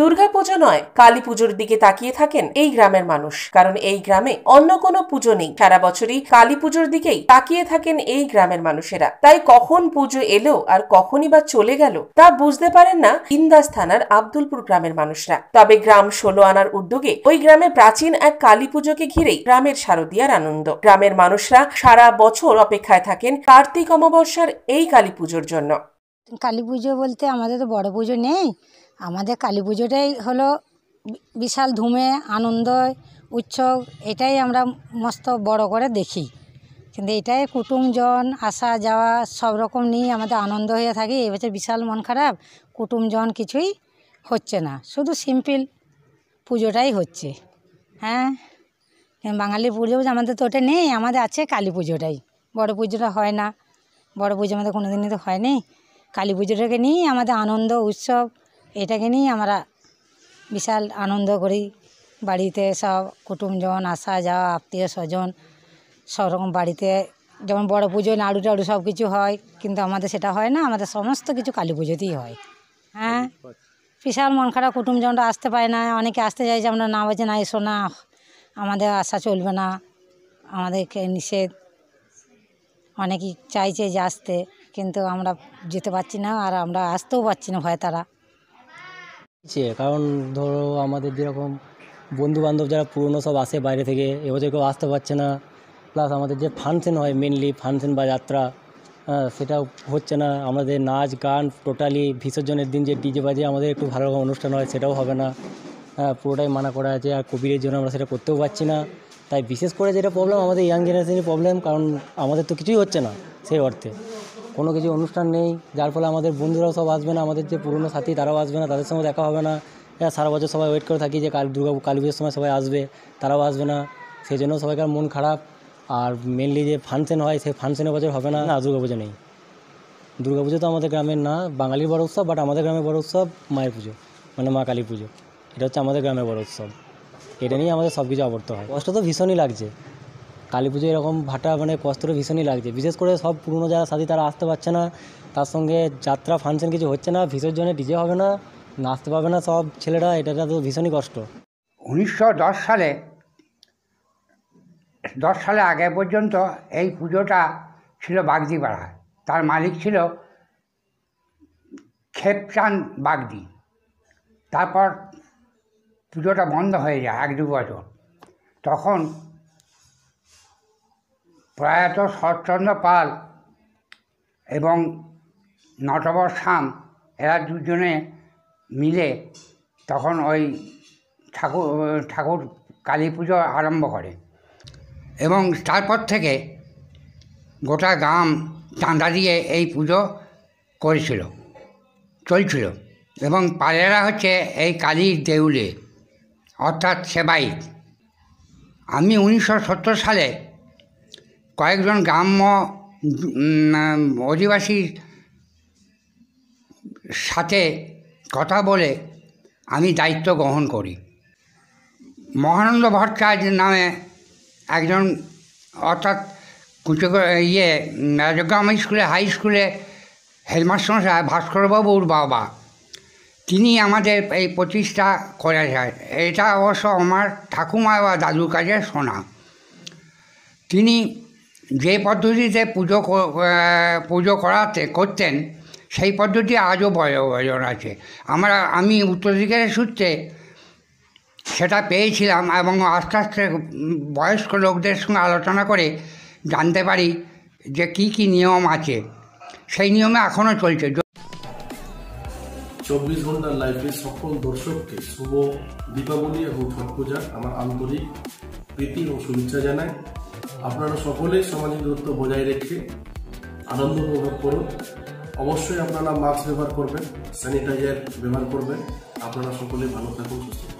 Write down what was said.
দুর্গাপুজো নয় কালী পুজোর দিকে তাকিয়ে থাকেন এই গ্রামের মানুষ কারণ এই গ্রামে অন্য কোনো পুজো নেই সারা বছরই কালী পুজোর দিকেই তাকিয়ে থাকেন এই গ্রামের মানুষেরা তাই কখন পুজো এলো আর কখনই বা চলে গেল তা বুঝতে পারেন না ইন্দাস থানার আব্দুলপুর গ্রামের মানুষরা তবে গ্রাম ষোলো আনার উদ্যোগে ওই গ্রামে প্রাচীন এক কালী পুজোকে ঘিরেই গ্রামের শারদীয়ার আনন্দ গ্রামের মানুষরা সারা বছর অপেক্ষায় থাকেন কার্তিক অমাবস্যার এই কালী পুজোর জন্য কালী পুজো বলতে আমাদের তো বড় পুজো নেই আমাদের কালী পুজোটাই হলো বিশাল ধুমে আনন্দ উৎসব এটাই আমরা মস্ত বড় করে দেখি কিন্তু এটাই কুটুমজন আসা যাওয়া সব রকম নিয়ে আমাদের আনন্দ হয়ে থাকে এবছর বিশাল মন খারাপ কুটুমজন কিছুই হচ্ছে না শুধু সিম্পল পুজোটাই হচ্ছে হ্যাঁ বাঙালি পুজো আমাদের তো ওটা নেই আমাদের আছে কালী পুজোটাই বড় পুজোটা হয় না বড় পুজো আমাদের কোনো দিনই তো হয়নি কালী পুজোটাকে নিয়েই আমাদের আনন্দ উৎসব এটাকে নিয়েই আমরা বিশাল আনন্দ করি বাড়িতে সব কুটুমজন আসা যাওয়া আত্মীয় স্বজন সব রকম বাড়িতে যেমন বড় পুজোয় নাড়ু টাড়ু সব কিছু হয় কিন্তু আমাদের সেটা হয় না আমাদের সমস্ত কিছু কালী পুজোতেই হয় হ্যাঁ বিশাল মন খারাপ কুটুমজনরা আসতে পায় না অনেকে আসতে যায় যে আমরা না বাজে না এসো না আমাদের আশা চলবে না আমাদেরকে নিষেধ অনেকেই চাইছে যে আসতে কিন্তু আমরা যেতে পারছি না আর আমরা আসতেও পারছি না ভয় তারা পিছিয়ে কারণ ধরো আমাদের যেরকম বন্ধুবান্ধব যারা পুরনো সব আসে বাইরে থেকে এবছর কেউ আসতে পারছে না প্লাস আমাদের যে ফাংশন হয় মেনলি ফাংশন বা যাত্রা হ্যাঁ, সেটা হচ্ছে না আমাদের নাচ গান টোটালি বিসর্জনের দিন যে ডিজে বাজে আমাদের একটু ভালো অনুষ্ঠান হয় সেটাও হবে না হ্যাঁ, পুরোটাই মানা করা আছে আর কোভিডের জন্য আমরা সেটা করতেও পারছি না তাই বিশেষ করে যেটা প্রবলেম আমাদের ইয়াং জেনারেশনের প্রবলেম কারণ আমাদের তো কিছুই হচ্ছে না সেই অর্থে কোনো কিছু অনুষ্ঠান নেই যার ফলে আমাদের বন্ধুরাও সব আসবে না আমাদের যে পুরনো সাথী তারাও আসবে না তাদের সঙ্গে দেখা হবে না হ্যাঁ, সারা বছর সবাই ওয়েট করে থাকি যে কাল দুর্গা কালী পুজোর সময় সবাই আসবে তারাও আসবে না সেই জন্য সবাইকার মন খারাপ আর মেনলি যে ফাংশন হয় সেই ফাংশনের বছর হবে না আর দুর্গা পুজো নেই দুর্গা পুজো তো আমাদের গ্রামের না বাঙালির বড় উৎসব বাট আমাদের গ্রামের বড় উৎসব মায়ের পুজো মানে মা কালী পুজো এটা হচ্ছে আমাদের গ্রামের বড় উৎসব এটা নিয়ে আমাদের সব কিছু আবর্ত হয় কষ্ট তো ভীষণই লাগছে কালী পুজো এরকম ভাটা মানে কষ্ট ভীষণই লাগছে বিশেষ করে সব পুরনো যারা সাথী তারা আসতে পারছে না তার সঙ্গে যাত্রা ফাংশন কিছু হচ্ছে না বিসর্জনে ডিজে হবে না নাচতে পারবে না সব ছেলেরা এটা তো ভীষণই কষ্ট উনিশশো সালে দশ সালে আগে পর্যন্ত এই পুজোটা ছিল বাগদিপাড়া তার মালিক ছিল খেপচান বাগদি তারপর পুজোটা বন্ধ হয়ে যায় এক দু বছর তখন প্রয়াত শরৎচন্দ্র পাল এবং নটবর শাম এরা দুজনে মিলে তখন ওই ঠাকুর ঠাকুর কালী পুজো আরম্ভ করে এবং তারপর থেকে গোটা গ্রাম চাঁদা দিয়ে এই পুজো করেছিল চলছিল এবং পালেরা হচ্ছে এই কালীর দেউলে অর্থাৎ সেবাই আমি উনিশশো সত্তর সালে কয়েকজন গ্রাম্য অধিবাসীর সাথে কথা বলে আমি দায়িত্ব গ্রহণ করি মহানন্দ ভট্টাচার্য নামে একজন অর্থাৎ কুচক ইয়ে রাজগ্রাম স্কুলে হাই স্কুলে হেডমাস্টার সাহেব ভাস্করবাবুর বাবা তিনি আমাদের এই প্রতিষ্ঠা করে যায় এটা অবশ্য আমার ঠাকুমা বা দাদুর কাছে শোনা তিনি যে পদ্ধতিতে পুজো পুজো করাতে করতেন সেই পদ্ধতি আজও প্রয়োজন আছে আমরা আমি উত্তরাধিকারের সূত্রে সেটা পেয়েছিলাম এবং আস্তে আস্তে বয়স্ক লোকদের সঙ্গে আলোচনা করে জানতে পারি যে কি কি নিয়ম আছে সেই নিয়মে এখনও চলছে চব্বিশ ঘন্টার লাইফে সকল দর্শককে শুভ দীপাবলি এবং ছট পূজা আমার আন্তরিক প্রীতি ও শুভেচ্ছা জানায় আপনারা সকলেই সামাজিক দূরত্ব বজায় রেখে আনন্দ উপভোগ করুন অবশ্যই আপনারা মাস্ক ব্যবহার করবেন স্যানিটাইজার ব্যবহার করবেন আপনারা সকলেই ভালো থাকুন সুস্থ